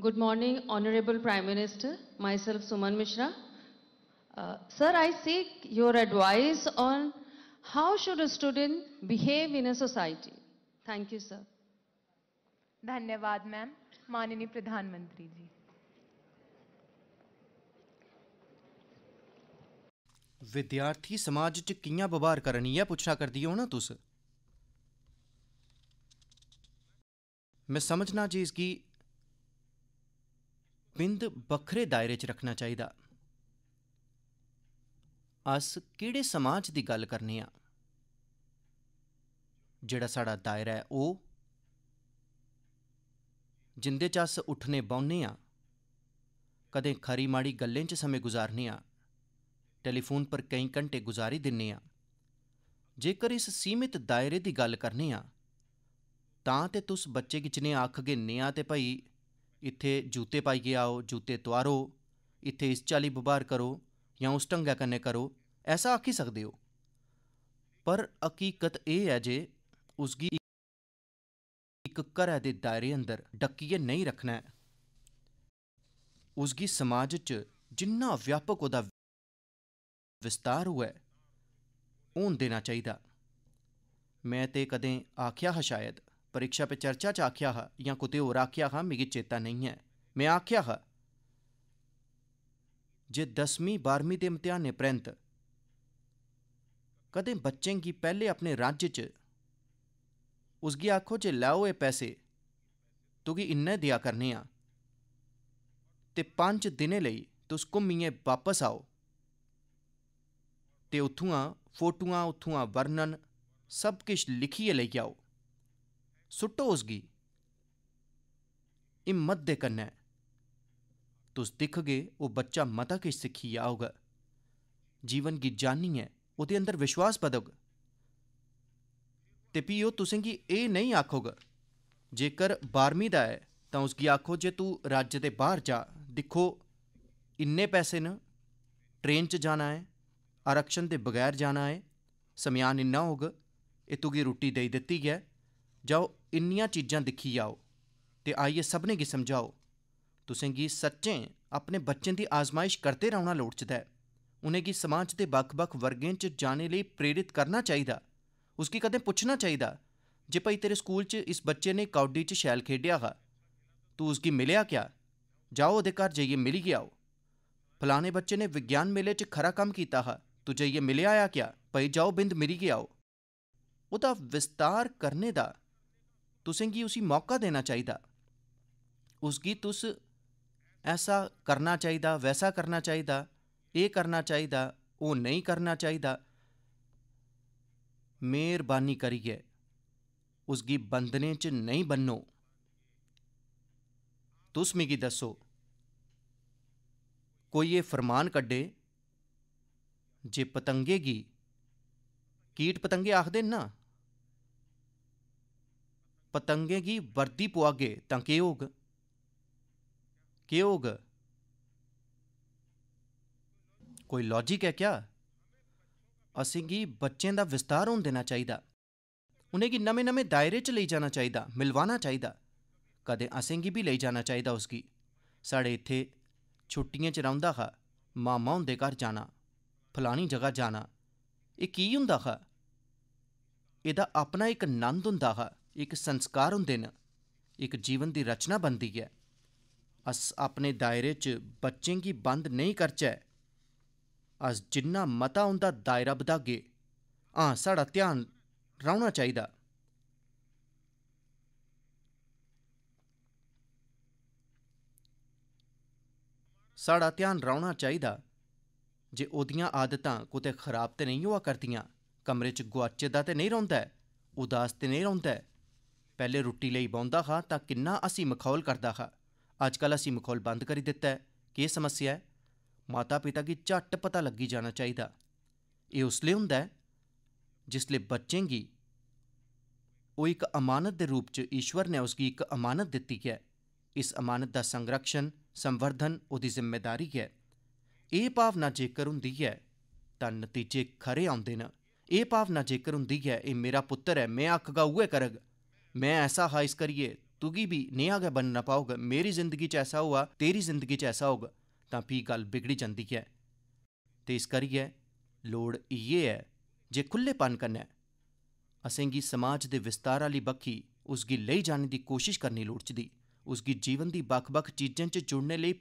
Good morning, Honorable Prime Minister. Myself, Suman Mishra. Uh, sir, I seek your advice on how should a student behave in a society. Thank you, sir. धन्यवाद ma'am माननीय प्रधानमंत्री जी विद्यार्थी समाज च कि'यां बवार करनी ऐ पुच्छा करदी हो ना तुस मैं समझना जी इसगी ਬਿੰਦ ਵੱਖਰੇ ਦਾਇਰੇ 'ਚ ਰੱਖਣਾ ਚਾਹੀਦਾ ਅਸ ਕਿਹੜੇ ਸਮਾਜ ਦੀ ਗੱਲ ਕਰਨੀ ਆ ਜਿਹੜਾ ਸਾਡਾ ਦਾਇਰਾ ਹੈ ਉਹ ਜਿੰਦੇ ਚ ਅਸ ਉੱਠਨੇ ਬੌਨੇ ਆ ਕਦੇ ਖਰੀ ਮਾੜੀ ਗੱਲਾਂ 'ਚ ਸਮੇਂ ਗੁਜ਼ਾਰਨੇ ਆ ਟੈਲੀਫੋਨ ਪਰ ਕਈ ਘੰਟੇ ਗੁਜ਼ਾਰੀ ਦਿੰਨੇ ਆ ਜੇਕਰ ਇਸ ਸੀਮਿਤ ਦਾਇਰੇ ਦੀ ਗੱਲ ਕਰਨੀ ਆ ਤਾਂ ਤੇ ਤੁਸ ਬੱਚੇ ਕਿਚਨੇ ਅੱਖ ਗੇ ਆ ਤੇ ਭਈ ਇੱਥੇ ਜੁੱਤੇ ਪਾਈ ਕੇ ਆਓ ਜੁੱਤੇ ਤਵਾਰੋ ਇੱਥੇ ਇਸ ਚਾਲੀ ਵਪਾਰ ਕਰੋ ਜਾਂ ਉਸ ਢੰਗਾ ਕਨੇ ਕਰੋ ਐਸਾ ਆਖੀ ਸਕਦੇ ਹੋ ਪਰ ਹਕੀਕਤ ਇਹ ਹੈ ਜੇ ਉਸਗੀ ਇੱਕ ਘਰ ਦੇ ਦਾਇਰੇ ਅੰਦਰ ਡੱਕੀਏ ਨਹੀਂ ਰੱਖਣਾ ਉਸ ਉਸਗੀ ਸਮਾਜ 'ਚ ਜਿੰਨਾ ਵਿਆਪਕ ਉਹਦਾ ਵਿਸਤਾਰ ਹੋਇਆ ਉਹਨ ਦੇਣਾ ਚਾਹੀਦਾ ਮੈਂ ਤੇ ਕਦੇ ਆਖਿਆ ਹਾਂ ਸ਼ਾਇਦ ਪ੍ਰੀਖਿਆ ਤੇ ਚਰਚਾ ਚ ਆਖਿਆ ਹ ਜਾਂ ਕੁਤੇ ਹੋਰ ਆਖਿਆ ਹ ਮੇਗੀ ਚੇਤਾ ਨਹੀਂ ਹੈ ਮੈਂ ਆਖਿਆ ਹ ਜੇ 10ਵੀਂ 12ਵੀਂ ਦੇ ਇਮਤਿਹਾਨ ਨੇ ਪ੍ਰੰਤ ਕਦੇ ਬੱਚੇ ਕੀ ਪਹਿਲੇ ਆਪਣੇ ਰਾਜ ਚ ਉਸਗੀ ਆਖੋ ਜੇ ਲਾਓ ਇਹ ਪੈਸੇ ਤੁਗੀ ਇੰਨੇ ਦਿਆ ਕਰਨੇ ਆ ਤੇ 5 ਦਿਨੇ ਲਈ ਤੁਸ ਘੁੰਮੀਏ ਵਾਪਸ ਆਓ ਤੇ ਉਥੂਆਂ ਫੋਟੂਆਂ ਉਥੂਆਂ ਵਰਣਨ ਸਭ ਕੁਝ ਲਿਖੀਏ ਲੈ ਜਾਓ सुट्टो उसगी हिम्मत दे कन्नै तुस दिखगे ओह् बच्चा मता किश सिक्खियै औग जीवन गी जानियै ओह्दे अंदर विश्वास बधग ते फ्ही ओह् तुसेंगी एह् नेईं आखोग जेकर बारहवीं दा ऐ तां उसगी आखो जे तूं राज्य दे बाह्र जा दिक्खो इन्ने पैसे न ट्रेन च जाना ऐ आरक्षण दे बगैर जाना ऐ समयान इन्ना होग एह् तुगी रुट्टी देई दित्ती ऐ जाओ इन्नियां चीज़ा दिखी आओ ते आइयै सभनें गी समझाओ तुसेंगी सच्चें अपने बच्चें की आजमाइश करते रौह्ना लोड़चदा ऐ उ'नेंगी समाज के बख बक्ख वर्गें च जाने प्रेरित करना चाहिए उसकी कदें पुच्छना चाहिदा जे भाई तेरे स्कूल च इस बच्चे ने कौड्डी च शैल खेढेआ हा तू उसकी मिलेआ क्या जाओ ओह्दे घर जाइए मिली आओ फलाने बच्चे ने विज्ञान मेले च खरा कम्म कीता हा तू जाइए मिले आया क्या भाई जाओ बिंद मिली आओ ओह्दा विस्तार करने का तुसें गी उसी मौका देना चाहिदा उसगी तुस ऐसा करना चाहिदा वैसा करना चाहिदा एह् करना चाहिदा ओह् नेईं करना चाहिदा मेहरबानी करियै उसगी बंधने च नेईं बन्नो तुस मिगी दस्सो कोई एह् फरमान कड्डे जे पतंगे गी कीट पतंगे आखदे ना पतंगें गी वर्दी पुआगे तां केह् होग केह् होग कोई लॉजिक है क्या असेंगी बच्चें दा विस्तार होन देना चाहिदा उ'नेंगी नमें नमें दायरे च लेई जाना चाहिदा मिलवाना चाहिदा कदें असेंगी भी लेई जाना चाहिदा उसगी साढ़े इत्थै छुट्टियें च रौंह्दा हा मामा हुंदे घर जाना फलानी जगह जाना एह् की होंदा हा एह्दा अपना इक नंद होंदा हा ਇੱਕ ਸੰਸਕਾਰ ਹੁੰਦੇ ਨੇ ਇੱਕ ਜੀਵਨ ਦੀ ਰਚਨਾ ਬੰਦੀ ਹੈ ਅਸ ਆਪਣੇ ਦਾਇਰੇ 'ਚ ਬੱਚੇ ਕੀ ਬੰਦ ਨਹੀਂ ਕਰਚਾ ਅਸ ਜਿੰਨਾ ਮਤਾ ਹੁੰਦਾ ਦਾਇਰਾ ਵਧਾਗੇ ਆ ਸਾਡਾ ਧਿਆਨ ਰਹਿਣਾ ਚਾਹੀਦਾ ਸਾਡਾ ਧਿਆਨ ਰਹਿਣਾ ਚਾਹੀਦਾ ਜੇ ਉਹਦੀਆਂ ਆਦਤਾਂ ਕੋਤੇ ਖਰਾਬ ਤੇ ਨਹੀਂ ਹੋਆ ਕਰਦੀਆਂ ਕਮਰੇ 'ਚ ਗੁਆਚੇ ਦਾ ਤੇ ਨਹੀਂ ਰਹਿੰਦਾ ਉਦਾਸ ਤੇ ਨਹੀਂ ਰਹਿੰਦਾ ਪਹਿਲੇ ਰੋਟੀ ਲਈ ਬੌਂਦਾ ਹਾਂ ਤਾਂ ਕਿੰਨਾ ਅਸੀਂ ਮਖੌਲ ਕਰਦਾ ਹਾਂ ਅੱਜਕੱਲ ਅਸੀਂ ਮਖੌਲ ਬੰਦ ਕਰ ਦਿੱਤਾ ਹੈ ਕੀ ਸਮੱਸਿਆ ਹੈ ਮਾਤਾ ਪਿਤਾ ਕੀ ਝੱਟ ਪਤਾ ਲੱਗੀ ਜਾਣਾ ਚਾਹੀਦਾ ਇਹ ਉਸ ਲਈ ਹੁੰਦਾ ਹੈ ਜਿਸ ਲਈ ਬੱਚੇਗੀ ਉਹ ਇੱਕ ਅਮਾਨਤ ਦੇ ਰੂਪ 'ਚ ਈਸ਼ਵਰ ਨੇ ਉਸ ਦੀ ਇੱਕ ਅਮਾਨਤ ਦਿੱਤੀ ਹੈ ਇਸ ਅਮਾਨਤ ਦਾ ਸੰਰਕਸ਼ਣ ਸੰਵਰਧਨ ਉਹਦੀ ਜ਼ਿੰਮੇਵਾਰੀ ਹੈ ਇਹ ਭਾਵਨਾ ਜੇਕਰ ਹੁੰਦੀ ਹੈ ਤਾਂ ਨਤੀਜੇ ਖਰੇ ਆਉਂਦੇ ਨੇ ਇਹ ਭਾਵਨਾ ਜੇਕਰ ਹੁੰਦੀ ਹੈ ਇਹ ਮੇਰਾ ਪੁੱਤਰ ਹੈ ਮੈਂ ਅੱਖ ਗਾਉਏ ਕਰਗ मैं ऐसा ख्वाहिश करिए तुगी भी नेहा गै बनना पाओग मेरी जिंदगी च ऐसा होगा तेरी जिंदगी च ऐसा होगा तां फ्ही गल्ल बिगड़ी जंदी ऐ ते इस करियै लोड़ इ'यै ऐ जे खुल्लेपन असेंगी समाज के विस्तार आह्ली बक्खी उसकी लेई जाने की कोशिश करनी लोड़चदी उसगी जीवन की बख बख चीजें जुड़ने लेई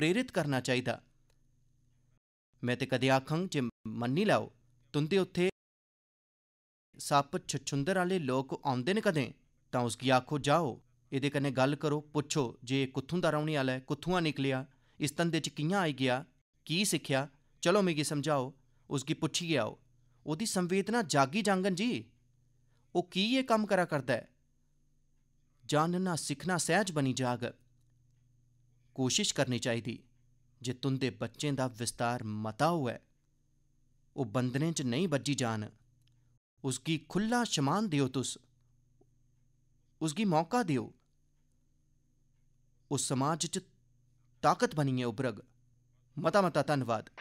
प्रेरित करना चाहिए मैं ते कदें आखंग जे मन्नी लैओ तुं'दे उत्थै सप्प छछुंदर आह्ले लोक औंदे न कदें ਤਾਂ ਉਸ ਗਿਆ ਕੋ ਜਾਓ ਇਹਦੇ ਕੰਨੇ ਗੱਲ ਕਰੋ ਪੁੱਛੋ ਜੇ ਕਿੱਥੋਂ ਦਾ ਰੌਣੀ ਵਾਲਾ ਹੈ ਕਿੱਥੋਂ ਨਿਕਲਿਆ ਇਸ ਤੰਦੇ ਚ ਕਿੰਹਾਂ ਆਈ ਗਿਆ ਕੀ ਸਿੱਖਿਆ ਚਲੋ ਮੇਗੀ ਸਮਝਾਓ ਉਸ ਕੀ ਪੁੱਛੀ ਆਓ ਉਹਦੀ ਸੰਵੇਦਨਾ ਜਾਗੀ ਜਾਂਗਨ ਜੀ ਉਹ ਕੀ ਇਹ ਕੰਮ ਕਰਾ ਕਰਦਾ ਹੈ ਜਾਣਨਾ ਸਿੱਖਣਾ ਸਹਿਜ ਬਣੀ ਜਾਗ ਕੋਸ਼ਿਸ਼ ਕਰਨੀ ਚਾਹੀਦੀ ਜੇ ਤੁੰਦੇ ਬੱਚੇ ਦਾ ਵਿਸਤਾਰ ਮਤਾ ਹੋਵੇ ਉਹ ਬੰਦਨੇ ਚ ਨਹੀਂ ਵੱਜੀ ਜਾਣ ਉਸ ਕੀ ਖੁੱਲਾ ਸ਼ਮਾਨ ਦਿਓ ਤੁਸ उसकी मौका दियो उस समाज च ताकत बनियै उभरग मता मता धन्नवाद